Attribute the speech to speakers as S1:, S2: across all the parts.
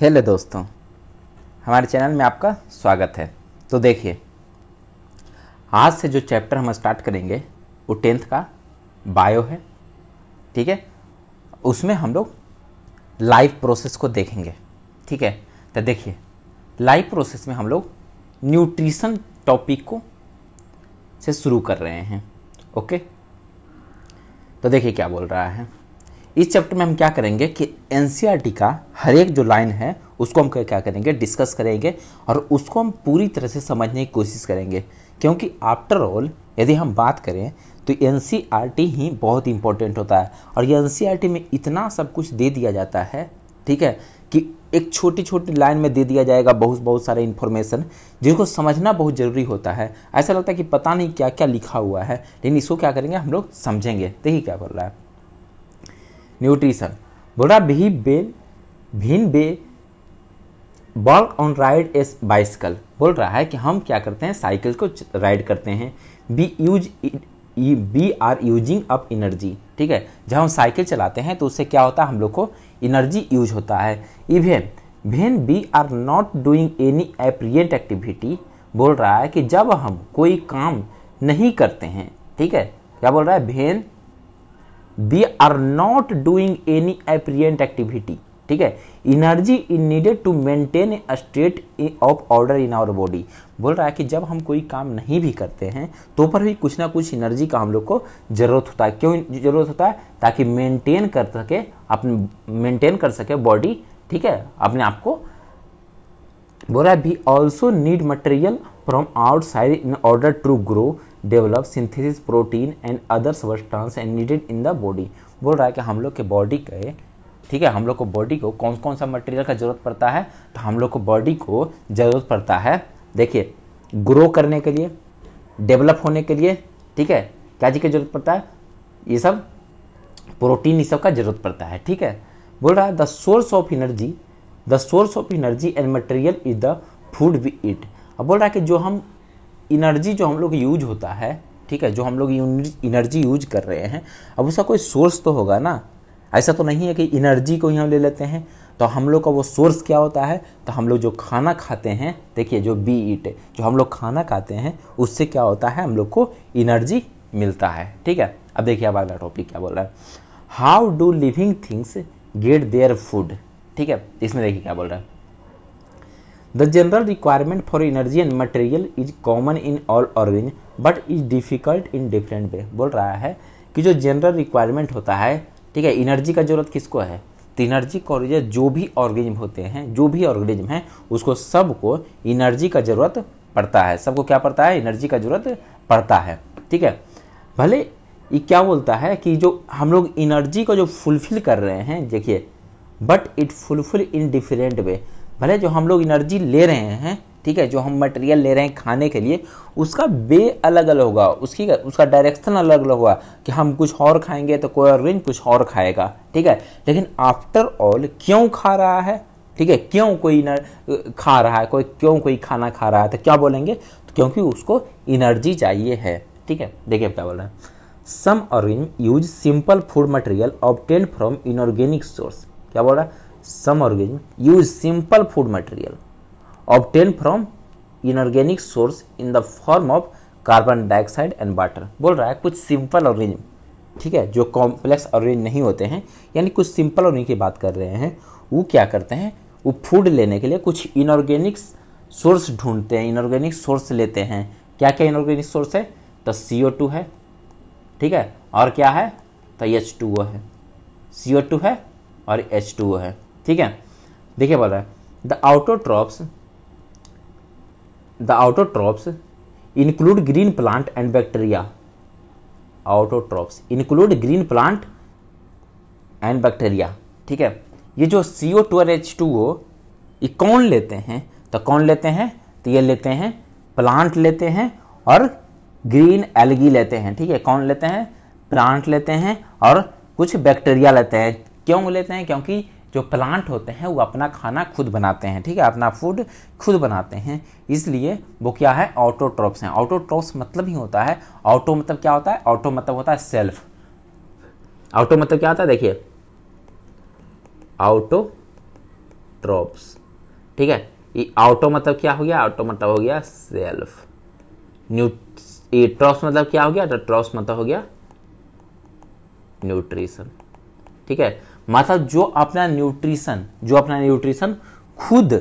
S1: hello दोस्तों हमारे channel में आपका स्वागत है तो देखिए आज से जो चैप्टर हम स्टार्ट करेंगे वो टेंथ का बायो है ठीक है उसमें हम लोग लाइफ प्रोसेस को देखेंगे ठीक है तो देखिए लाइफ प्रोसेस में हम लोग न्यूट्रिशन टॉपिक को से शुरू कर रहे हैं ओके तो देखिए क्या बोल रहा है इस चैप्टर में हम क्या करेंगे कि एन e का हर एक जो लाइन है उसको हम क्या करेंगे डिस्कस करेंगे और उसको हम पूरी तरह से समझने की कोशिश करेंगे क्योंकि आफ्टर ऑल यदि हम बात करें तो एन e ही बहुत इंपॉर्टेंट होता है और ये एन e में इतना सब कुछ दे दिया जाता है ठीक है कि एक छोटी छोटी लाइन में दे दिया जाएगा बहुत बहुत सारे इन्फॉर्मेशन जिनको समझना बहुत ज़रूरी होता है ऐसा लगता है कि पता नहीं क्या क्या लिखा हुआ है लेकिन इसको क्या करेंगे हम लोग समझेंगे देखिए क्या बोल रहा है न्यूट्रिशन बोला भी even when we work on ride as bicycle बोल रहा है कि हम क्या करते हैं साइकिल को राइड करते हैं we use we are using up energy ठीक है जब हम साइकिल चलाते हैं तो उससे क्या होता है हम लोग को इनर्जी यूज होता है even when we are not doing any apparent activity बोल रहा है कि जब हम कोई काम नहीं करते हैं ठीक है क्या बोल रहा है when they are not doing any apparent activity ठीक है energy is needed to maintain a state of order in our body बोल रहा है कि जब हम कोई काम नहीं भी करते हैं तो पर भी कुछ ना कुछ एनर्जी का हम लोग को जरूरत होता है क्यों जरूरत होता है ताकि मेंटेन कर सके अपने मेंटेन कर सके बॉडी ठीक है अपने आप को है we also need material from outside in order to grow develop synthesis protein and other substance and needed in the body बोल रहा है कि हम लोग के बॉडी के ठीक है हम लोग को बॉडी को कौन कौन सा मटेरियल का ज़रूरत पड़ता है तो हम लोग को बॉडी को ज़रूरत पड़ता है देखिए ग्रो करने के लिए डेवलप होने के लिए ठीक है क्या चीज़ की जरूरत पड़ता है ये सब प्रोटीन ये सब का जरूरत पड़ता है ठीक है बोल रहा है the source of energy the source of energy and material is the food we eat अब बोल रहा है कि जो हम इनर्जी जो हम लोग यूज होता है ठीक है जो हम लोग इनर्जी यूज कर रहे हैं अब उसका कोई सोर्स तो होगा ना ऐसा तो नहीं है कि इनर्जी को ही हम ले लेते हैं तो हम लोग का वो सोर्स क्या होता है तो हम लोग जो खाना खाते हैं देखिए जो बी ईट जो हम लोग खाना खाते हैं उससे क्या होता है हम लोग को इनर्जी मिलता है ठीक है अब देखिए अब अगला टॉपिक क्या बोल रहा है how do living things get their food ठीक है इसमें देखिए क्या बोल रहा है the general requirement for energy and material is common in all origin but is difficult in different way बोल रहा है कि जो जनरल रिक्वायरमेंट होता है ठीक है एनर्जी का जरूरत किसको है तो इनर्जी को जो भी ऑर्गेनिज्म होते हैं जो भी ऑर्गेनिज्म है उसको सबको इनर्जी का ज़रूरत पड़ता है सबको क्या पड़ता है एनर्जी का ज़रूरत पड़ता है ठीक है भले ये क्या बोलता है कि जो हम लोग इनर्जी को जो फुलफिल कर रहे हैं देखिए but it fulfil in different way भले जो हम लोग एनर्जी ले रहे हैं ठीक है जो हम मटेरियल ले रहे हैं खाने के लिए उसका वे अलग अलग होगा उसकी उसका डायरेक्शन अलग अलग होगा कि हम कुछ और खाएंगे तो कोई और कुछ और खाएगा ठीक है लेकिन आफ्टर ऑल क्यों खा रहा है ठीक है क्यों कोई खा रहा है कोई क्यों कोई खाना खा रहा है तो क्या बोलेंगे तो क्योंकि उसको एनर्जी चाहिए है ठीक है देखिए क्या बोल रहे हैं some organic use simple food material obtain from inorganic source क्या बोल रहा है some organism use simple food material obtained from inorganic source in the form of carbon dioxide and water बोल रहा है कुछ सिंपल ऑर्गेनिज्म ठीक है जो कॉम्प्लेक्स ऑर्गेनिज्म नहीं होते हैं यानी कुछ सिंपल ऑर्गेनिक की बात कर रहे हैं वो क्या करते हैं वो फूड लेने के लिए कुछ इनऑर्गेनिक सोर्स ढूंढते हैं इनऑर्गेनिक सोर्स लेते हैं क्या क्या इनऑर्गेनिक सोर्स है तो सी ओ टू है ठीक है और क्या है तो एच टू ओ है सी ओ टू है और एच टू ओ है ठीक है देखिए बोल रहा है the autotrophs the autotrophs include green plant and bacteria autotrophs include green plant and bacteria ठीक है ये जो सी ओ टू और एच टू ओ ये कौन लेते हैं तो कौन लेते हैं तो ये लेते हैं प्लांट लेते हैं और ग्रीन एलगी लेते हैं ठीक है कौन लेते हैं प्लांट लेते हैं और कुछ बैक्टीरिया लेते हैं क्यों लेते हैं क्योंकि जो प्लांट होते हैं वो अपना खाना खुद बनाते हैं ठीक है अपना फूड खुद बनाते हैं इसलिए वो क्या है ऑटोट्रॉप्स हैं ऑटोट्रॉप्स मतलब ही होता है ऑटो मतलब क्या होता है ऑटो मतलब होता है सेल्फ ऑटो मतलब क्या होता है देखिए ऑटो ट्रॉप्स ठीक है ये ऑटो मतलब क्या हो गया ऑटो मतलब हो गया सेल्फ न्यूट्रॉप्स मतलब क्या हो गया ट्रॉप्स मतलब हो गया न्यूट्रिशन ठीक है मतलब जो अपना न्यूट्रिशन जो अपना न्यूट्रिशन खुद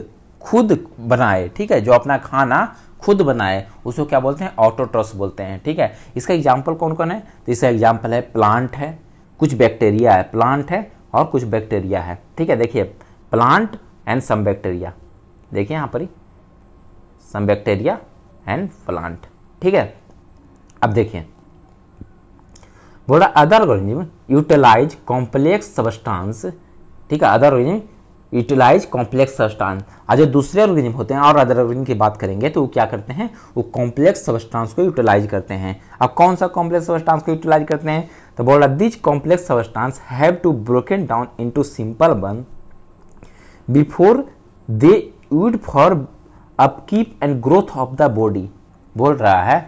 S1: खुद बनाए ठीक है जो अपना खाना खुद बनाए उसको क्या बोलते हैं ऑटोट्रस बोलते हैं ठीक है इसका एग्जाम्पल कौन कौन है तो इसका एग्जाम्पल है प्लांट है कुछ बैक्टीरिया है प्लांट है और कुछ बैक्टीरिया है ठीक है देखिए प्लांट एंड सम बैक्टीरिया देखिए यहाँ पर ही सम बैक्टीरिया एंड प्लांट ठीक है अब देखिए what other organism utilise complex substance ठीक है other organism utilise complex substance आज जो दूसरे ऑर्गेनिज्म होते हैं और अदर ऑर्गेनिज्म की बात करेंगे तो वो क्या करते हैं वो कॉम्प्लेक्स सबस्टांस को यूटिलाइज करते हैं अब कौन सा कॉम्प्लेक्स सबस्टांस को यूटिलाइज करते हैं तो बोल रहा these complex substance have to broken down into simple one before they used for upkeep and growth of the body बोल रहा है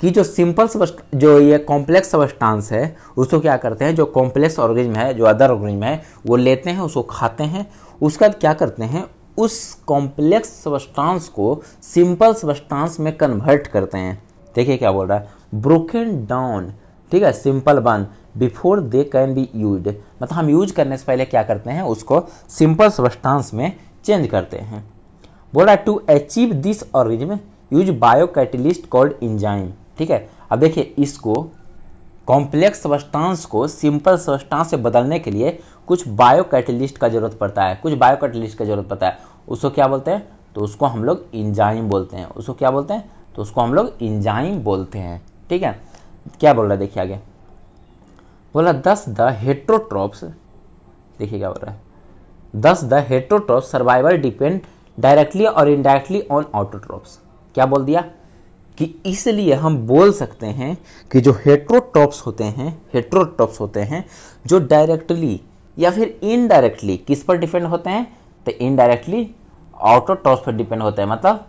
S1: कि जो सिंपल जो ये कॉम्प्लेक्स सबस्टांस है उसको क्या करते हैं जो कॉम्प्लेक्स ऑर्गेनिज्म है जो अदर ऑर्गेनिज्म है वो लेते हैं उसको खाते हैं उसका क्या करते हैं उस कॉम्प्लेक्स सबस्टांस को सिंपल सबस्टांस में कन्वर्ट करते हैं देखिए क्या बोल रहा है ब्रोकन डाउन ठीक है simple one before they can be use मतलब हम यूज करने से पहले क्या करते हैं उसको सिंपल सबस्टांस में चेंज करते हैं बोल रहा है to achieve this organism use biocatalyst called enzyme ठीक है अब देखिए इसको कॉम्प्लेक्स सबस्टांस को सिंपल सबस्टांस से बदलने के लिए कुछ बायो कैटलिस्ट का जरूरत पड़ता है कुछ बायो कैटलिस्ट का जरूरत पड़ता है उसको क्या बोलते हैं तो उसको हम लोग इंजाइम बोलते हैं उसको क्या बोलते हैं तो उसको हम लोग इंजाइम बोलते हैं ठीक है क्या बोल रहा है देखिए आगे बोला दस द हेट्रोट्रॉप्स देखिए क्या बोल रहा है thus the heterotrophs survival depend directly और इनडायरेक्टली ऑन ऑटोट्रॉप्स क्या बोल दिया कि इसलिए हम बोल सकते हैं कि जो हेट्रोटॉप्स होते हैं हेट्रोटॉप्स होते हैं जो डायरेक्टली या फिर इनडायरेक्टली किस पर डिपेंड होते हैं तो इनडायरेक्टली ऑटोटॉप्स पर डिपेंड होते हैं मतलब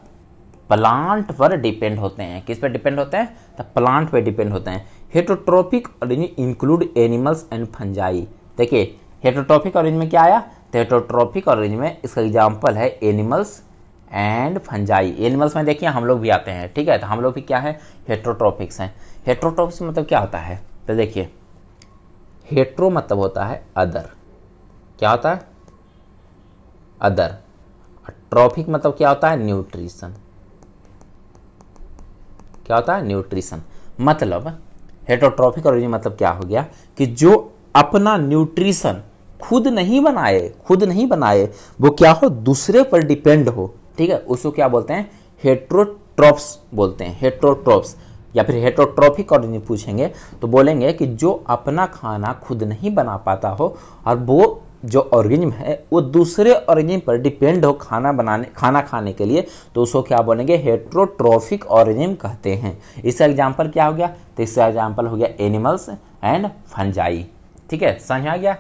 S1: प्लांट पर डिपेंड होते हैं किस पर डिपेंड होते हैं तो प्लांट पर डिपेंड होते हैं heterotrophic orange include animals and fungi देखिए हेट्रोट्रॉपिक ऑरेंज में क्या आया तो हेट्रोट्रॉपिक ऑरेंज में इसका एग्जाम्पल है एनिमल्स एंड फंजाई एनिमल्स में देखिए हम लोग भी आते हैं ठीक है तो हम लोग भी क्या है हेट्रोट्रॉफिक्स हैं हेट्रोट्रॉफिक्स मतलब क्या होता है तो देखिए हेट्रो मतलब होता है अदर क्या होता है अदर ट्रॉफिक मतलब क्या होता है न्यूट्रिशन क्या होता है न्यूट्रिशन मतलब हेटोट्रॉफिक और मतलब क्या हो गया कि जो अपना न्यूट्रिशन खुद नहीं बनाए खुद नहीं बनाए वो क्या हो दूसरे पर डिपेंड हो ठीक है उसको क्या बोलते हैं हेट्रोट्रॉप्स बोलते हैं हेट्रोट्रॉप्स या फिर हेट्रोट्रॉफिक ऑर्गेनिज्म पूछेंगे तो बोलेंगे कि जो अपना खाना खुद नहीं बना पाता हो और वो जो ऑर्गेनिज्म है वो दूसरे ऑर्गेनिज्म पर डिपेंड हो खाना बनाने खाना खाने के लिए तो उसको क्या बोलेंगे हेट्रोट्रॉफिक ऑर्गेनिज्म कहते हैं इसका एग्जाम्पल क्या हो गया तो इसका एग्जाम्पल हो गया एनिमल्स एंड फंजाई ठीक है समझ आ गया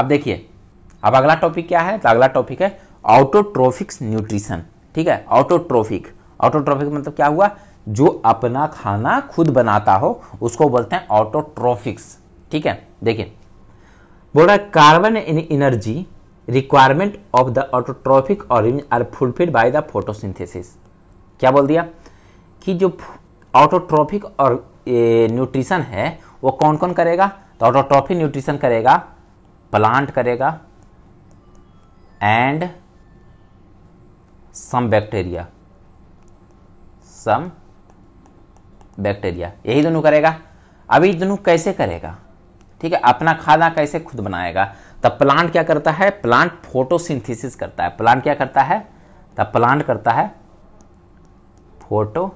S1: अब देखिए अब अगला टॉपिक क्या है तो अगला टॉपिक है ऑटोट्रोफिक्स न्यूट्रिशन ठीक है ऑटोट्रोफिक ऑटोट्रोफिक मतलब क्या हुआ जो अपना खाना खुद बनाता हो उसको बोलते हैं ऑटोट्रोफिक्स ठीक है देखिए बोल रहा है carbon in energy requirement of the autotrophic orange are fulfilled by the photosynthesis क्या बोल दिया कि जो ऑटोट्रोफिक और न्यूट्रिशन है वो कौन कौन करेगा तो ऑटोट्रोफिक न्यूट्रिशन करेगा प्लांट करेगा and some bacteria some bacteria यही दोनों करेगा अभी दोनों कैसे करेगा ठीक है अपना खाना कैसे खुद बनाएगा तो प्लांट क्या करता है प्लांट फोटोसिंथेसिस करता है प्लांट क्या करता है तो प्लांट करता है फोटो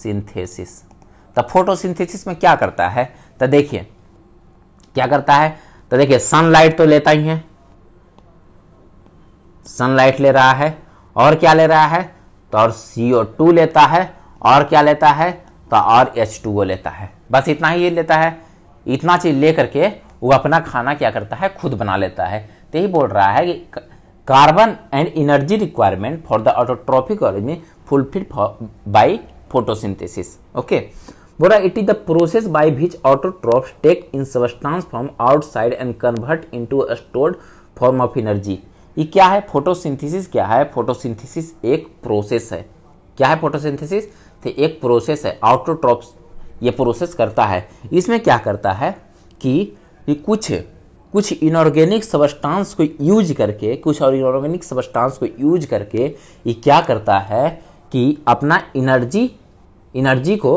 S1: सिंथेसिस तो फोटोसिंथेसिस में क्या करता है तो देखिए क्या करता है तो देखिए सनलाइट तो लेता ही है सनलाइट ले रहा है और क्या ले रहा है तो और CO2 लेता है और क्या लेता है तो और H2O लेता है बस इतना ही ये लेता है इतना चीज़ ले करके वो अपना खाना क्या करता है खुद बना लेता है तो यही बोल रहा है कि carbon and energy requirement for the autotrophic organism fulfil by photosynthesis okay बोला it is the process by which autotrophs take in substance from outside and convert into a stored form of energy ये क्या है photosynthesis क्या है photosynthesis एक process है क्या है फोटोसिंथेसिस तो एक प्रोसेस है ऑटोट्रॉप्स ये प्रोसेस करता है इसमें क्या करता है कि ये कुछ कुछ इनऑर्गेनिक सबस्टांस को यूज करके कुछ और इनऑर्गेनिक सबस्टांस को यूज करके ये क्या करता है कि अपना इनर्जी इनर्जी को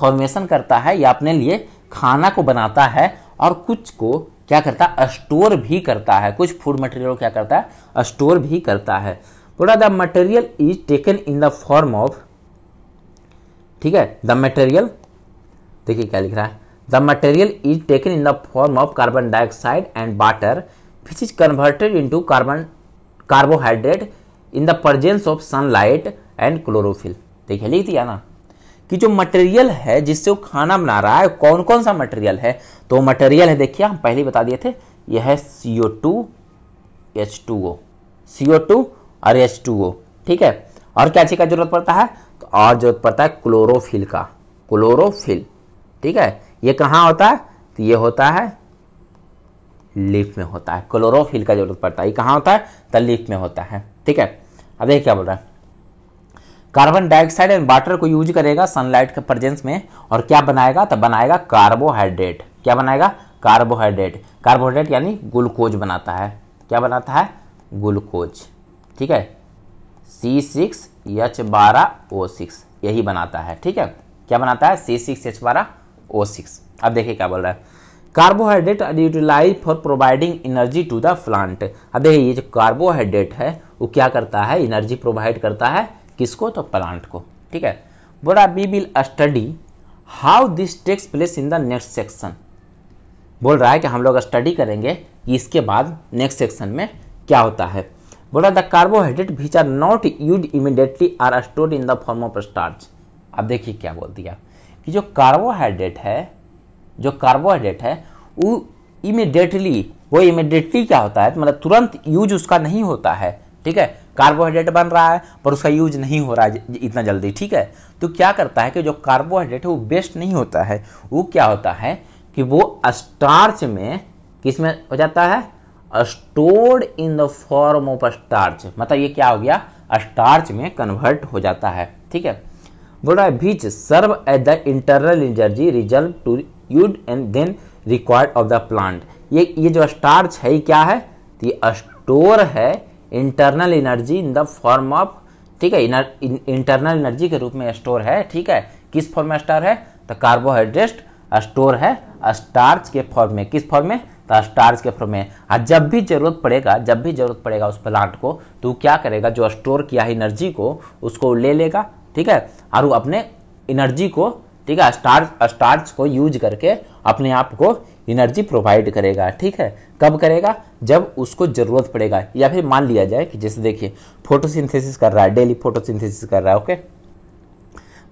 S1: फॉर्मेशन करता है या अपने लिए खाना को बनाता है और कुछ को क्या करता है स्टोर भी करता है कुछ फूड मटेरियल क्या करता है स्टोर भी करता है पूरा the material is taken in the form of ठीक है द मटेरियल देखिए क्या लिख रहा है the material is taken in the form of carbon dioxide and water which is converted into carbon carbohydrate in the presence of sunlight and chlorophyll देखिए लिख दिया ना कि जो मटेरियल है जिससे वो खाना बना रहा है कौन कौन सा मटेरियल है तो मटेरियल है देखिए हम पहले बता दिए थे यह है C O two H two O C O two और एच टू ओ ठीक है और क्या चीज़ का जरूरत पड़ता है तो और जरूरत पड़ता है क्लोरोफिल का क्लोरोफिल ठीक है ये कहाँ होता है तो ये होता है लीफ में होता है क्लोरोफिल का जरूरत पड़ता है ये कहाँ होता है तो लीफ में होता है ठीक है अब देखिए क्या बोल रहा है कार्बन डाइऑक्साइड एंड वाटर को यूज करेगा सनलाइट के प्रजेंस में और क्या बनाएगा तो बनाएगा कार्बोहाइड्रेट क्या बनाएगा कार्बोहाइड्रेट कार्बोहाइड्रेट यानी ग्लूकोज बनाता है क्या बनाता है ग्लूकोज ठीक है सी सिक्स एच बारह ओ सिक्स यही बनाता है ठीक है क्या बनाता है सी सिक्स एच बारह ओ सिक्स अब देखिए क्या बोल रहा है carbohydrate are utilise for providing energy to the plant अब देखिए ये जो कार्बोहाइड्रेट है वो क्या करता है एनर्जी प्रोवाइड करता है किसको तो प्लांट को ठीक है बोला we will study how this takes place in the next section बोल रहा है कि हम लोग स्टडी करेंगे कि इसके बाद नेक्स्ट सेक्शन में क्या होता है बोला the carbohydrate which are not use immediately are store in the form of starch अब देखिए क्या बोल दिया कि जो कार्बोहाइड्रेट है जो कार्बोहाइड्रेट है वो इमिडिएटली वो इमिडिएटली क्या होता है मतलब तुरंत यूज उसका नहीं होता है ठीक है कार्बोहाइड्रेट बन रहा है पर उसका यूज नहीं हो रहा है इतना जल्दी ठीक है तो क्या करता है कि जो कार्बोहाइड्रेट है वो बेस्ट नहीं होता है वो क्या होता है कि वो स्टार्च में किस में हो जाता है stored in the form of starch मतलब ये क्या हो गया स्टार्च में कन्वर्ट हो जाता है ठीक है बोल रहा है which serve at the internal energy reserve to used and then required of the plant ये ये जो स्टार्च है क्या है तो ये स्टोर है internal energy in the form of ठीक है इंटरनल एनर्जी के रूप में स्टोर है ठीक है किस फॉर्म में स्टोर है तो कार्बोहाइड्रेट स्टोर है स्टार्च के फॉर्म में किस फॉर्म में तो स्टार्च के फॉर्म में और हाँ, जब भी जरूरत पड़ेगा जब भी जरूरत पड़ेगा उस प्लांट को तो क्या करेगा जो स्टोर किया है एनर्जी को उसको ले लेगा ठीक है और वो अपने एनर्जी को ठीक है स्टार्च स्टार्च को यूज करके अपने आप को एनर्जी प्रोवाइड करेगा ठीक है कब करेगा जब उसको ज़रूरत पड़ेगा या फिर मान लिया जाए कि जैसे देखिए फोटोसिंथेसिस कर रहा है डेली फोटोसिंथेसिस कर रहा है ओके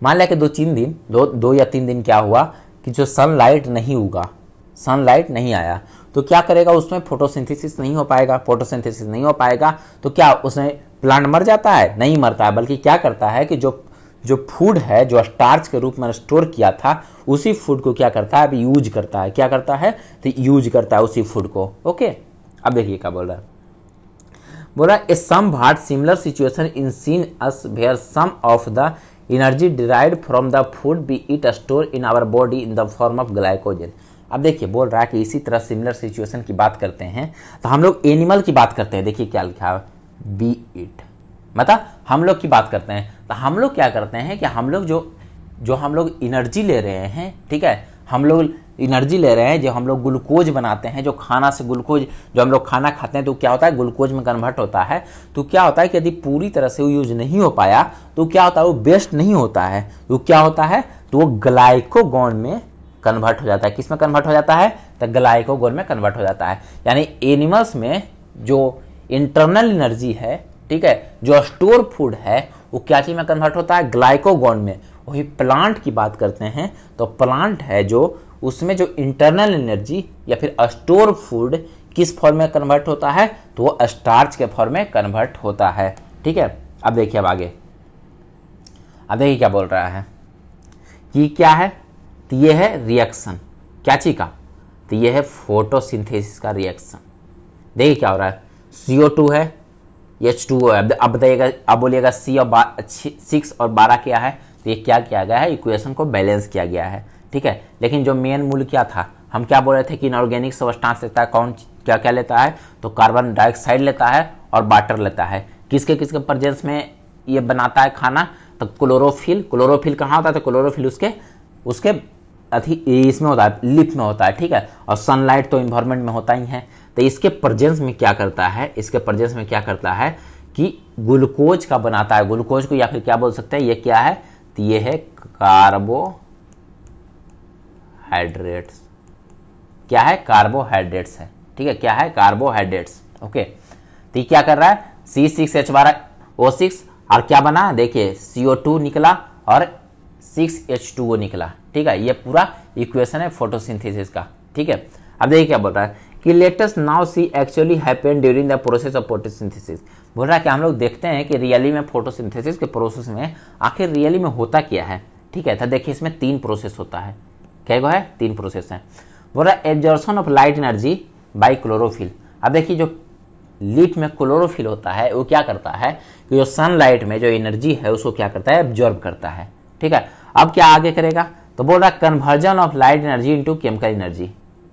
S1: मान लिया कि दो तीन दिन दो दो या तीन दिन क्या हुआ कि जो सनलाइट नहीं उगा सनलाइट नहीं आया तो क्या करेगा उसमें फोटोसिंथेसिस नहीं हो पाएगा फोटोसिंथेसिस नहीं हो पाएगा तो क्या उसमें प्लांट मर जाता है नहीं मरता है बल्कि क्या करता है कि जो जो फूड है जो स्टार्च के रूप में स्टोर किया था उसी फूड को क्या करता है अब यूज करता है क्या करता है तो यूज करता है उसी फूड को ओके अब देखिए क्या बोल रहा है बोला a somewhat similar situation in seen us where some of the energy derived from the food be it store in our body in the form of glycogen अब देखिए बोल रहा है कि इसी तरह सिमिलर सिचुएशन की बात करते हैं तो हम लोग एनिमल की बात करते हैं देखिए क्या लिखा है बी इट मतलब हम लोग की बात करते हैं तो हम लोग क्या करते हैं कि हम लोग जो जो हम लोग इनर्जी ले रहे हैं ठीक है हम लोग इनर्जी ले रहे हैं जो हम लोग ग्लूकोज बनाते हैं जो खाना से ग्लूकोज जो हम लोग खाना खाते हैं तो क्या होता है ग्लूकोज में कन्वर्ट होता है तो क्या होता है कि यदि पूरी तरह से वो यूज नहीं हो पाया तो क्या होता है वो बेस्ट नहीं होता है तो क्या होता है तो वो ग्लाइकोगोन में कन्वर्ट हो जाता है किस में कन्वर्ट हो जाता है तो ग्लाइकोगोन में कन्वर्ट हो जाता है यानी एनिमल्स में जो इंटरनल एनर्जी है ठीक है जो स्टोर फूड है वो क्या चीज़ में कन्वर्ट होता है ग्लाइकोगोन में वही प्लांट की बात करते हैं तो प्लांट है जो उसमें जो इंटरनल एनर्जी या फिर स्टोर फूड किस फॉर्म में कन्वर्ट होता है तो वो स्टार्च के फॉर्म में कन्वर्ट होता है ठीक है अब देखिए अब आगे अब देखिए क्या बोल रहा है कि क्या है तो ये है रिएक्शन क्या चीज का तो ये है फोटोसिंथेसिस का रिएक्शन देखिए क्या हो रहा है सीओ है एच टू अब बताइएगा अब बोलिएगा सी और सिक्स और बारह क्या है तो ये क्या किया गया है इक्वेशन को बैलेंस किया गया है ठीक है लेकिन जो मेन मूल क्या था हम क्या बोल रहे थे कि इनऑर्गेनिक सबस्टांस लेता है कौन क्या क्या लेता है तो कार्बन डाइऑक्साइड लेता है और वाटर लेता है किसके किसके प्रजेंस में ये बनाता है खाना तो क्लोरोफिल क्लोरोफिल कहाँ होता है तो क्लोरोफिल उसके उसके अथी इसमें होता है लिप में होता है ठीक है और सनलाइट तो इन्वायरमेंट में होता ही है तो इसके प्रजेंस में क्या करता है इसके प्रजेंस में क्या करता है कि ग्लूकोज का बनाता है ग्लूकोज को या फिर क्या बोल सकते हैं ये क्या है तो ये है कार्बोहाइड्रेट्स क्या है कार्बोहाइड्रेट्स है ठीक है क्या है कार्बोहाइड्रेट्स ओके तो ये क्या कर रहा है सी सिक्स एच बारह ओ सिक्स और क्या बना देखिए सी ओ टू निकला और सिक्स एच टू ओ निकला ठीक है ये पूरा इक्वेशन है फोटोसिंथेसिस का ठीक है अब देखिए क्या बोल रहा है कि let's now see actually happen during the process of photosynthesis बोल रहा है कि हम लोग देखते हैं कि रियली में फोटोसिंथेसिस के प्रोसेस में आखिर रियली में होता क्या है ठीक है था तो देखिए इसमें तीन प्रोसेस होता है क्या गो है तीन प्रोसेस हैं बोल रहा है absorption of light energy by chlorophyll अब देखिए जो लीफ में क्लोरोफिल होता है वो क्या करता है कि जो सनलाइट में जो एनर्जी है उसको क्या करता है एब्जॉर्ब करता है ठीक है अब क्या आगे करेगा तो बोल रहा है conversion of light energy into chemical energy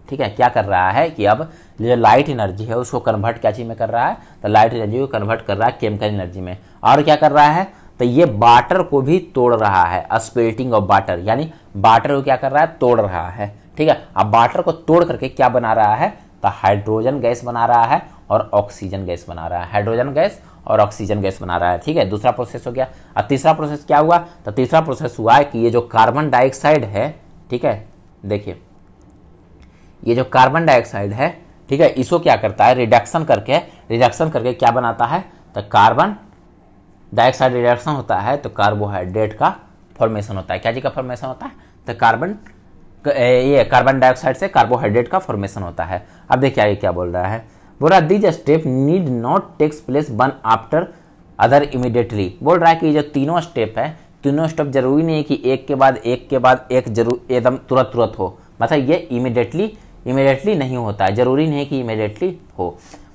S1: ठीक है क्या कर रहा है कि अब जो लाइट एनर्जी है उसको कन्वर्ट क्या चीज़ में कर रहा है तो लाइट एनर्जी को कन्वर्ट कर रहा है केमिकल एनर्जी में और क्या कर रहा है तो ये बाटर को भी तोड़ रहा है स्प्लिटिंग ऑफ बाटर यानी बाटर को क्या कर रहा है तोड़ रहा है ठीक है अब बाटर को तोड़ करके क्या बना रहा है तो हाइड्रोजन गैस बना रहा है और ऑक्सीजन गैस बना रहा है हाइड्रोजन गैस और ऑक्सीजन गैस बना रहा है ठीक है दूसरा प्रोसेस हो गया अब तीसरा प्रोसेस क्या हुआ तो तीसरा प्रोसेस हुआ है कि ये जो कार्बन डाइऑक्साइड है ठीक है देखिए ये जो कार्बन डाइऑक्साइड है ठीक है इसको क्या करता है रिडक्शन करके रिडक्शन करके क्या बनाता है तो कार्बन डाइऑक्साइड रिडक्शन होता है तो कार्बोहाइड्रेट का फॉर्मेशन होता है क्या जी का फॉर्मेशन होता है तो कार्बन ये कार्बन डाइऑक्साइड से कार्बोहाइड्रेट का फॉर्मेशन होता है अब देखिए आगे क्या बोल रहा है बोल रहा these step need not takes place one after other immediately बोल रहा है कि ये जो तीनों स्टेप है तीनों स्टेप जरूरी नहीं है कि एक के बाद एक के बाद एक जरूर एकदम तुरंत तुरंत हो मतलब ये इमिडिएटली इमिडिएटली नहीं होता है ज़रूरी नहीं कि इमेडिएटली हो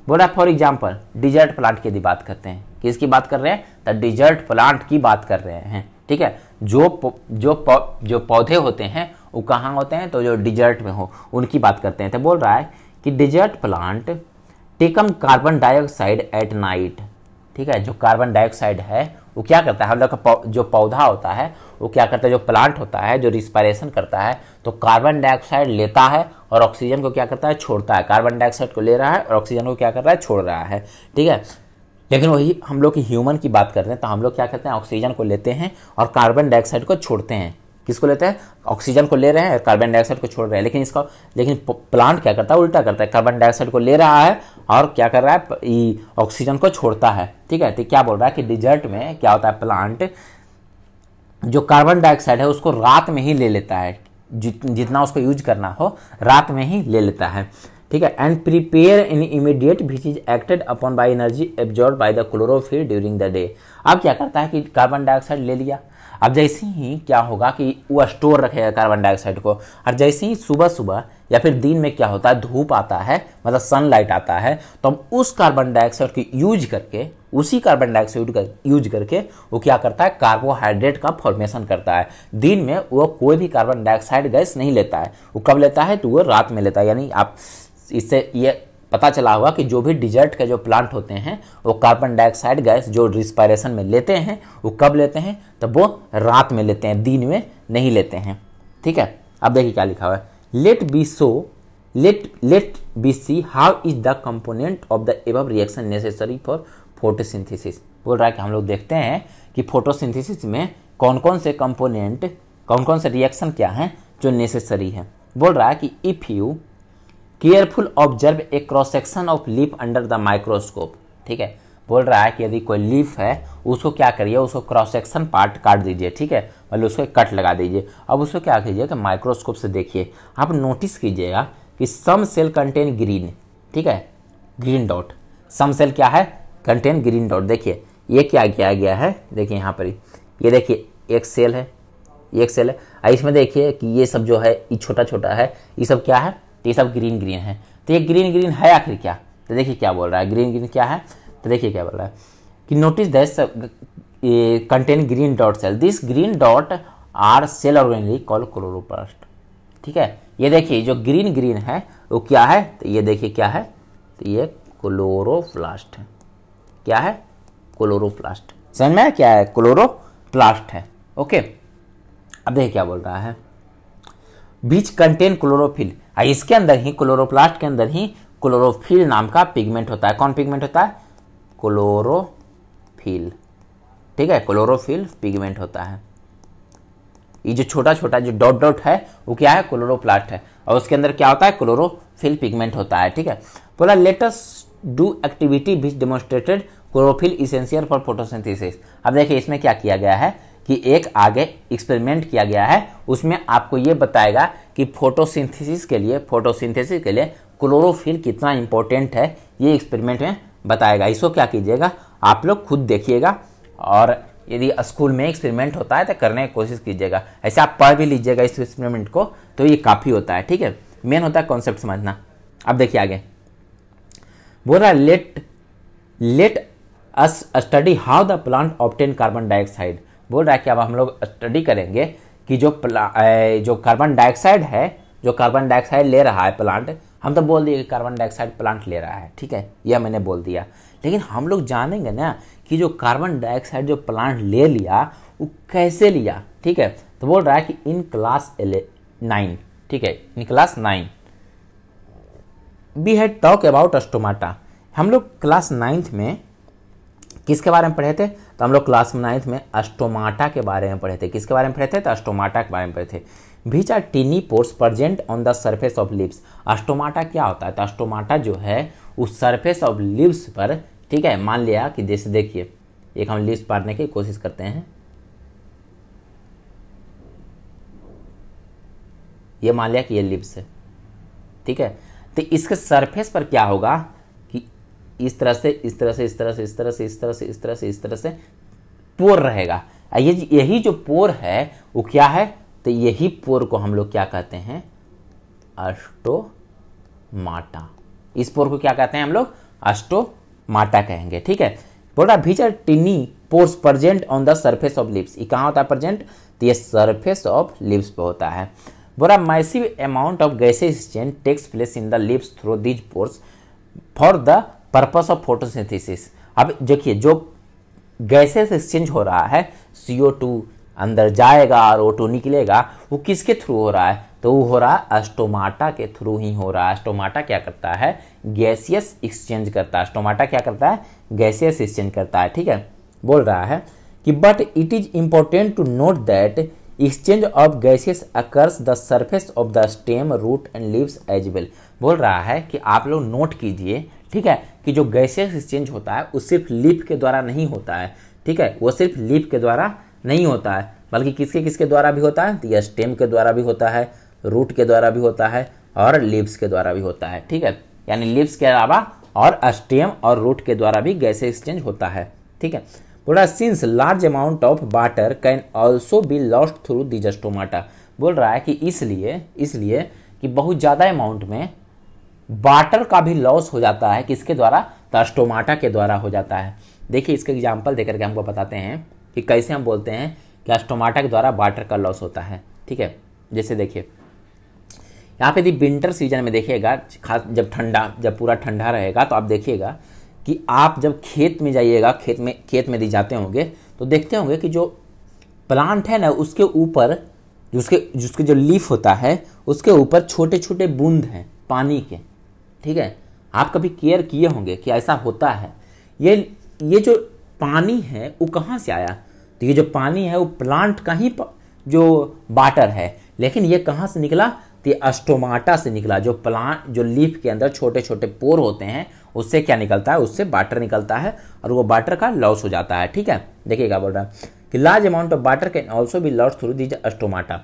S1: बोला फॉर एग्जाम्पल डिजर्ट प्लांट की बात करते हैं किसकी बात कर रहे हैं तो डिजर्ट प्लांट की बात कर रहे हैं ठीक है जो जो जो पौधे होते हैं वो कहाँ होते हैं तो जो डिजर्ट में हो उनकी बात करते हैं तो बोल रहा है कि desert plant take up carbon dioxide at night ठीक है जो कार्बन डाइऑक्साइड है वो क्या करता है हम लोग का जो पौधा होता है वो क्या करता है जो प्लांट होता है जो रिस्पायरेशन करता है तो कार्बन डाइऑक्साइड लेता है और ऑक्सीजन को क्या करता है छोड़ता है कार्बन डाइऑक्साइड को ले रहा है और ऑक्सीजन को क्या कर रहा है छोड़ रहा है ठीक है लेकिन वही हम लोग की ह्यूमन की बात करते हैं तो हम लोग क्या करते हैं ऑक्सीजन को लेते हैं और कार्बन डाइऑक्साइड को छोड़ते हैं किसको लेते हैं ऑक्सीजन को ले रहे हैं और कार्बन डाइऑक्साइड को छोड़ रहे हैं लेकिन इसका लेकिन प्लांट क्या करता है उल्टा करता है कार्बन डाइऑक्साइड को ले रहा है और क्या कर रहा है ऑक्सीजन को छोड़ता है ठीक है तो क्या बोल रहा है कि डिजर्ट में क्या होता है प्लांट जो कार्बन डाइऑक्साइड है उसको रात में ही ले लेता है जितना उसको यूज करना हो रात में ही ले लेता है ठीक है and prepare in immediate which is acted upon by energy absorb by the chlorophyll during the day अब क्या करता है कि कार्बन डाइऑक्साइड ले लिया अब जैसे ही क्या होगा कि वो स्टोर रखेगा कार्बन डाइऑक्साइड को और जैसे ही सुबह सुबह या फिर दिन में क्या होता है धूप आता है मतलब सनलाइट आता है तो हम उस कार्बन डाइऑक्साइड को यूज करके उसी कार्बन डाइऑक्साइड का यूज करके वो क्या करता है कार्बोहाइड्रेट का फॉर्मेशन करता है दिन में वो कोई भी कार्बन डाइऑक्साइड गैस नहीं लेता है वो कब लेता है तो वो रात में लेता है यानी आप इससे ये पता चला होगा कि जो भी डिजर्ट के जो प्लांट होते हैं वो कार्बन डाइऑक्साइड गैस जो रिस्पायरेशन में लेते हैं वो कब लेते हैं तब वो रात में लेते हैं दिन में नहीं लेते हैं ठीक है अब देखिए क्या लिखा हुआ है let be so let let be see how is the component of the above reaction necessary for photosynthesis बोल रहा है कि हम लोग देखते हैं कि फोटोसिंथेसिस में कौन कौन से कंपोनेंट कौन कौन से रिएक्शन क्या हैं जो नेसेसरी है बोल रहा है कि if you careful observe a cross section of leaf under the microscope ठीक है बोल रहा है कि यदि कोई लीफ है उसको क्या करिए उसको क्रॉस सेक्शन पार्ट काट दीजिए ठीक है मतलब उसको कट लगा दीजिए अब उसको क्या कीजिए कि माइक्रोस्कोप से देखिए आप नोटिस कीजिएगा कि सम सेल कंटेन ग्रीन ठीक है ग्रीन डॉट सम सेल क्या है कंटेन ग्रीन डॉट देखिए ये क्या किया गया है देखिए यहाँ पर ये देखिए एक सेल है एक सेल है इसमें देखिए कि ये सब जो है ये छोटा छोटा है ये सब क्या है तो ये सब ग्रीन ग्रीन है तो ये ग्रीन ग्रीन है आखिर क्या तो देखिए क्या बोल रहा है ग्रीन ग्रीन क्या है तो देखिए क्या बोल रहा है कि notice thus contain green dot cell this green dot are cell organelle call chloroplast ठीक है ये देखिए जो ग्रीन ग्रीन है वो क्या है तो ये देखिए क्या है तो ये क्लोरोप्लास्ट है क्या है क्लोरोप्लास्ट समझ में क्या है क्लोरोप्लास्ट है ओके अब देखिए क्या बोल रहा है बीच कंटेन क्लोरोफिल इसके अंदर ही क्लोरोप्लास्ट के अंदर ही क्लोरोफिल नाम का पिगमेंट होता है कौन पिगमेंट होता है क्लोरोफिल ठीक है क्लोरोफिल पिगमेंट होता है ये जो छोटा छोटा जो डॉट डॉट है वो क्या है क्लोरोप्लास्ट है और उसके अंदर क्या होता है क्लोरोफिल पिगमेंट होता है ठीक है बोला let's do activity which demonstrated chlorophyll essential for photosynthesis अब देखिए इसमें क्या किया गया है कि एक आगे एक्सपेरिमेंट किया गया है उसमें आपको ये बताएगा कि फोटोसिंथेसिस के लिए फोटोसिंथेसिस के लिए क्लोरोफिल कितना इम्पोर्टेंट है ये एक्सपेरिमेंट में बताएगा इसको क्या कीजिएगा आप लोग खुद देखिएगा और यदि स्कूल में एक्सपेरिमेंट होता है तो करने की कोशिश कीजिएगा ऐसे आप पढ़ भी लीजिएगा इस एक्सपेरिमेंट को तो ये काफ़ी होता है ठीक है मेन होता है कॉन्सेप्ट समझना अब देखिए आगे बोल रहा let let us study how the plant obtain carbon dioxide बोल रहा है कि अब हम लोग स्टडी करेंगे कि जो जो कार्बन डाइऑक्साइड है जो कार्बन डाइऑक्साइड ले रहा है प्लांट हम तो बोल दिए कि कार्बन डाइऑक्साइड प्लांट ले रहा है ठीक है यह मैंने बोल दिया लेकिन हम लोग जानेंगे ना कि जो कार्बन डाइऑक्साइड जो प्लांट ले लिया वो कैसे लिया ठीक है तो बोल रहा है कि इन क्लास नाइन ठीक है in class nine we had talk about stomata हम लोग क्लास नाइन्थ में किसके बारे में पढ़े थे तो हम लोग क्लास नाइन्थ में अस्टोमाटा के बारे में पढ़े थे किसके बारे में पढ़े थे तो अस्टोमाटा के बारे में पढ़े थे which are tiny pores present on the surface of leaves stomata क्या होता है तो अस्टोमाटा जो है उस सर्फेस ऑफ लिप्स पर ठीक है मान लिया कि जैसे देखिए एक हम लिप्स पारने की कोशिश करते हैं ये मान लिया कि ये लिप्स है ठीक है तो इसके सरफेस पर क्या होगा इस तरह से इस तरह से इस तरह से इस तरह से इस तरह से इस तरह से इस तरह से पोर रहेगा ये यही जो पोर है वो क्या है तो यही पोर को हम लोग क्या कहते हैं अष्टोमाटा इस पोर को क्या कहते हैं हम लोग अष्टोमाटा कहेंगे ठीक है बोल रहा which are tiny pores present on the surface of leaves ये कहाँ होता है प्रजेंट तो ये सर्फेस ऑफ लिप्स पर होता है बोरा massive amount of gases change takes place in the leaves through these pores for the purpose of photosynthesis अब देखिए जो गैसेस एक्सचेंज हो रहा है टू अंदर जाएगा और ओ टू निकलेगा वो किसके थ्रू हो रहा है तो वो हो रहा है एस्टोमाटा के थ्रू ही हो रहा है एस्टोमाटा क्या करता है गैसियस एक्सचेंज करता है एस्टोमाटा क्या करता है गैसियस एक्सचेंज करता है ठीक है बोल रहा है कि but it is important to note that exchange of gaseous occurs the surface of the stem root and leaves as well बोल रहा है कि आप लोग नोट कीजिए ठीक है कि जो गैसियस एक्सचेंज होता है वो सिर्फ लीप के द्वारा नहीं होता है ठीक है वो सिर्फ लीप के द्वारा नहीं होता है बल्कि किसके किसके द्वारा भी होता है तो यह स्टेम के द्वारा भी होता है रूट के द्वारा भी होता है और लिप्स के द्वारा भी होता है ठीक है यानी लिप्स के अलावा और स्टेम और रूट के द्वारा भी गैसे एक्सचेंज होता है ठीक है बोला since large amount of water can also be lost through these stomata बोल रहा है कि इसलिए इसलिए कि बहुत ज़्यादा अमाउंट में वाटर का भी लॉस हो जाता है किसके द्वारा अस्टोमाटा के द्वारा हो जाता है देखिए इसके एग्जाम्पल देकर के हमको बताते हैं कि कैसे हम बोलते हैं कि अस्टोमाटा के द्वारा वाटर का लॉस होता है ठीक है जैसे देखिए यहाँ पे यदि विंटर सीजन में देखिएगा खास जब ठंडा जब पूरा ठंडा रहेगा तो आप देखिएगा कि आप जब खेत में जाइएगा खेत में खेत में यदि जाते होंगे तो देखते होंगे कि जो प्लांट है ना उसके ऊपर उसके जिसके जो लीफ होता है उसके ऊपर छोटे छोटे बूंद हैं पानी के ठीक है आप कभी केयर किए होंगे कि ऐसा होता है ये ये जो पानी है वो कहाँ से आया तो ये जो पानी है वो प्लांट का ही जो वाटर है लेकिन ये कहाँ से निकला तो ये अस्टोमाटा से निकला जो प्लांट जो लीफ के अंदर छोटे छोटे पोर होते हैं उससे क्या निकलता है उससे वाटर निकलता है और वो वाटर का लॉस हो जाता है ठीक है देखिए क्या बोल रहा है कि large amount of water can also भी लॉस थ्रू दीज अस्टोमाटा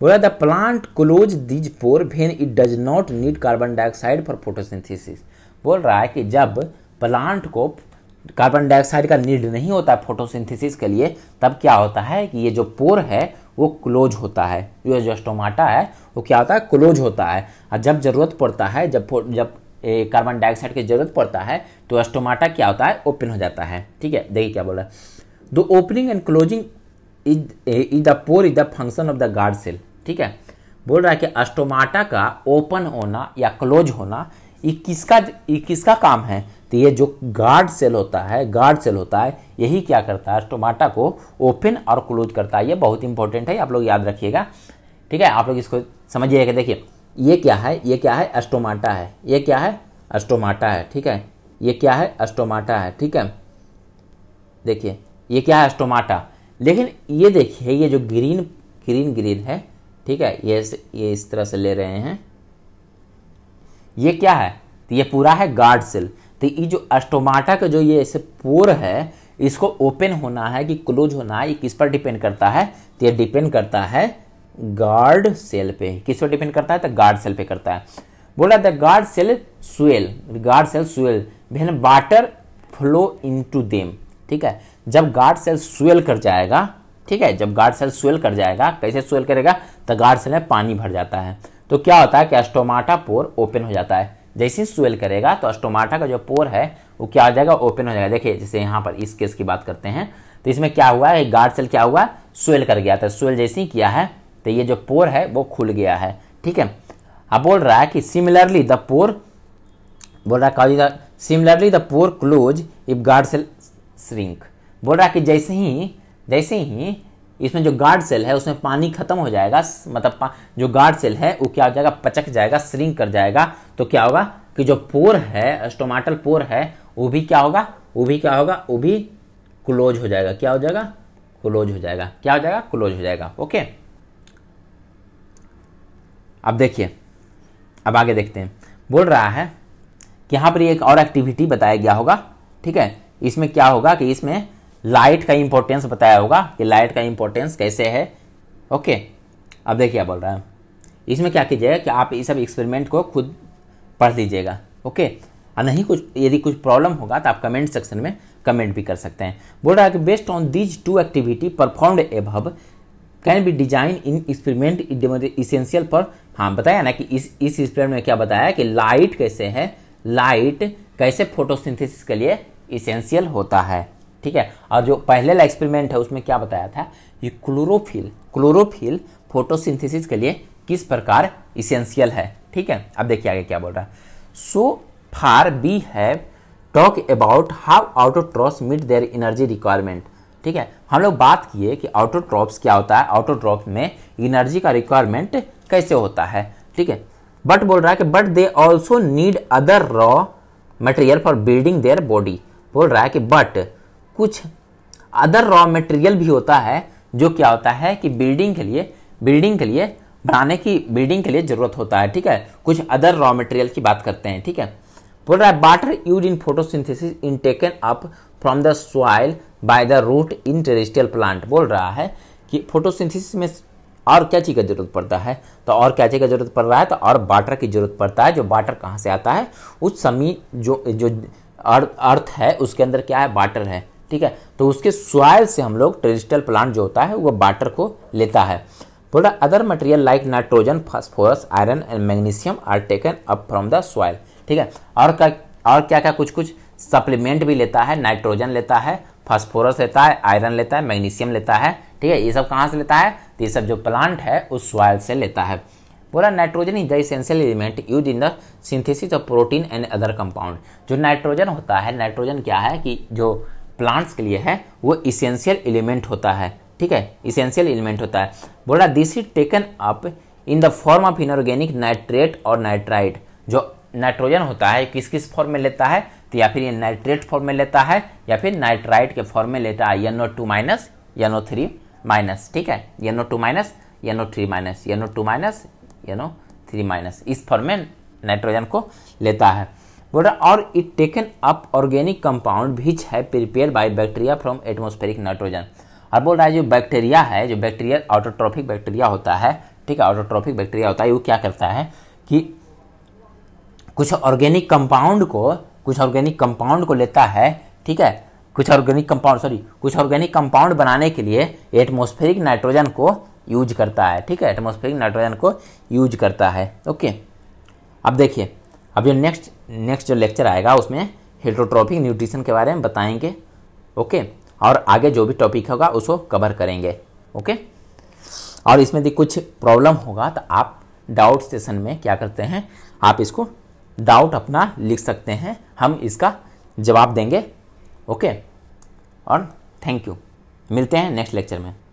S1: बोला the plant close these pore when it does not need carbon dioxide for photosynthesis बोल रहा है कि जब प्लांट को कार्बन डाइऑक्साइड का नीड नहीं होता है फोटोसिंथेसिस के लिए तब क्या होता है कि ये जो पोर है वो क्लोज होता है ये जो स्टोमाटा है वो क्या होता है क्लोज होता है और जब ज़रूरत पड़ता है जब जब कार्बन डाइऑक्साइड की जरूरत पड़ता है तो स्टोमाटा क्या होता है ओपन हो जाता है ठीक है देखिए क्या बोल रहा है the opening and closing is is the pore is the function of the guard cell ठीक है बोल रहा है कि अस्टोमाटा का ओपन होना या क्लोज होना ये किसका ये किसका काम है तो ये जो गार्ड सेल होता है गार्ड सेल होता है यही क्या करता है अस्टोमाटा को ओपन और क्लोज करता है ये बहुत इंपॉर्टेंट है आप लोग याद रखिएगा ठीक है आप लोग इसको समझिएगा देखिए ये क्या है ये क्या है अस्टोमाटा है ये क्या है अस्टोमाटा है ठीक है ये क्या है अस्टोमाटा है ठीक है देखिए ये क्या है अस्टोमाटा लेकिन ये देखिए ये जो ग्रीन ग्रीन ग्रीन है ठीक है ये ये इस तरह से ले रहे हैं ये क्या है तो ये पूरा है गार्ड सेल तो ये जो अस्टोमाटा का जो ये ऐसे पोर है इसको ओपन होना है कि क्लोज होना है ये किस पर डिपेंड करता है तो ये डिपेंड करता है गार्ड सेल पे किस पर डिपेंड करता है तो गार्ड सेल पे करता है बोला the guard cell swell guard cell swell when water flow into them ठीक है जब गार्ड सेल स्वेल कर जाएगा ठीक है जब गार्ड सेल स्वेल कर जाएगा कैसे स्वेल करेगा तो गार्ड सेल में पानी भर जाता है तो क्या होता है कि एस्टोमाटा पोर ओपन हो जाता है जैसे स्वेल करेगा तो एस्टोमाटा का जो पोर है वो क्या हो जाएगा ओपन हो जाएगा देखिए जैसे यहाँ पर इस केस की बात करते हैं तो इसमें क्या हुआ है गार्ड सेल क्या हुआ स्वेल कर गया था स्वेल जैसे ही किया है तो ये जो पोर है वो खुल गया है ठीक है अब बोल रहा है कि सिमिलरली द पोर बोल रहा है similarly the pore close if guard cell shrink बोल रहा है कि जैसे ही जैसे ही इसमें जो गार्ड सेल है उसमें पानी खत्म हो जाएगा मतलब जो गार्ड सेल है वो क्या हो जाएगा पचक जाएगा श्रिंक कर जाएगा तो क्या होगा कि जो पोर है स्टोमाटल पोर है वो भी क्या होगा वो भी क्या होगा वो भी क्लोज हो जाएगा क्या हो जाएगा क्लोज हो जाएगा क्या हो जाएगा क्लोज हो जाएगा ओके अब देखिए अब आगे देखते हैं बोल रहा है कि यहां पर एक और एक्टिविटी बताया गया होगा ठीक है इसमें क्या होगा कि इसमें लाइट का इंपॉर्टेंस बताया होगा कि लाइट का इंपॉर्टेंस कैसे है ओके अब देखिए बोल रहा है इसमें क्या कीजिएगा कि आप इस सब एक्सपेरिमेंट को खुद पढ़ लीजिएगा ओके और नहीं कुछ यदि कुछ प्रॉब्लम होगा तो आप कमेंट सेक्शन में कमेंट भी कर सकते हैं बोल रहा है कि based on these two activity performed above can be design in experiment essential पर हाँ बताया ना कि इस इस एक्सपेरिमेंट में क्या बताया कि लाइट कैसे है लाइट कैसे फोटोसिंथेसिस के लिए इसेंशियल होता है ठीक है और जो पहले एक्सपेरिमेंट है उसमें क्या बताया था ये क्लोरोफिल क्लोरोफिल फोटोसिंथेसिस के लिए किस प्रकार इसेंशियल है ठीक है अब देखिए आगे क्या बोल रहा है so far we have talk about how autotrophs meet their energy requirement ठीक है हम लोग बात किए कि ऑटोट्रॉप्स क्या होता है ऑटोट्रॉप में एनर्जी का रिक्वायरमेंट कैसे होता है ठीक है बट बोल रहा है कि but they also need other raw material for building their body बोल रहा है कि बट कुछ अदर रॉ मटेरियल भी होता है जो क्या होता है कि बिल्डिंग के लिए बिल्डिंग के लिए बनाने की बिल्डिंग के लिए ज़रूरत होता है ठीक है कुछ अदर रॉ मटेरियल की बात करते हैं ठीक है बोल रहा है water use in photosynthesis in taken up from the soil by the root in terrestrial plant बोल रहा है कि फोटोसिंथेसिस में और क्या चीज़ का जरूरत पड़ता है तो और क्या चीज़ का जरूरत पड़ रहा है तो और वाटर की जरूरत पड़ता है जो वाटर कहाँ से आता है उस समी जो जो अर्थ अर्थ है उसके अंदर क्या है वाटर है ठीक है तो उसके सॉयल से हम लोग ट्रेडिस्टल प्लांट जो होता है वह वाटर को लेता है बोला other material like nitrogen phosphorus iron and magnesium are taken up from the soil ठीक है और क्या और क्या क्या कुछ कुछ सप्लीमेंट भी लेता है नाइट्रोजन लेता है फास्फोरस लेता है आयरन लेता है मैग्नीशियम लेता है ठीक है ये सब कहाँ से लेता है तो ये सब जो प्लांट है उस सॉयल से लेता है बोला nitrogen is the essential element use in the synthesis of protein and other compound जो नाइट्रोजन होता है नाइट्रोजन क्या है कि जो प्लांट्स के लिए है वो इसेंशियल एलिमेंट होता है ठीक है इसेंशियल एलिमेंट होता है बोला this is taken up in the form of inorganic nitrate और नाइट्राइट जो नाइट्रोजन होता है किस किस फॉर्म में लेता है तो या फिर ये नाइट्रेट फॉर्म में लेता है या फिर नाइट्राइट के फॉर्म में लेता है N O two minus N O three minus ठीक है N O two minus N O three minus N O two minus N O three minus इस फॉर्म में नाइट्रोजन को लेता है बोला और it taken up organic compound which है prepare by bacteria from atmospheric nitrogen और बोल रहा है जो बैक्टीरिया है जो बैक्टीरिया ऑटोट्रॉफिक बैक्टीरिया होता है ठीक है ऑटोट्रॉफिक बैक्टीरिया होता है वो क्या करता है कि कुछ ऑर्गेनिक कंपाउंड को कुछ ऑर्गेनिक कंपाउंड को लेता है ठीक है कुछ ऑर्गेनिक कंपाउंड सॉरी कुछ ऑर्गेनिक कंपाउंड बनाने के लिए एटमोस्फेरिक नाइट्रोजन को यूज करता है ठीक है एटमोस्फेरिक नाइट्रोजन को यूज करता है ओके अब देखिए अब जो नेक्स्ट नेक्स्ट जो लेक्चर आएगा उसमें हेटरोट्रॉफिक न्यूट्रिशन के बारे में बताएंगे ओके और आगे जो भी टॉपिक होगा उसको कवर करेंगे ओके और इसमें यदि कुछ प्रॉब्लम होगा तो आप डाउट सेशन में क्या करते हैं आप इसको डाउट अपना लिख सकते हैं हम इसका जवाब देंगे ओके और थैंक यू मिलते हैं नेक्स्ट लेक्चर में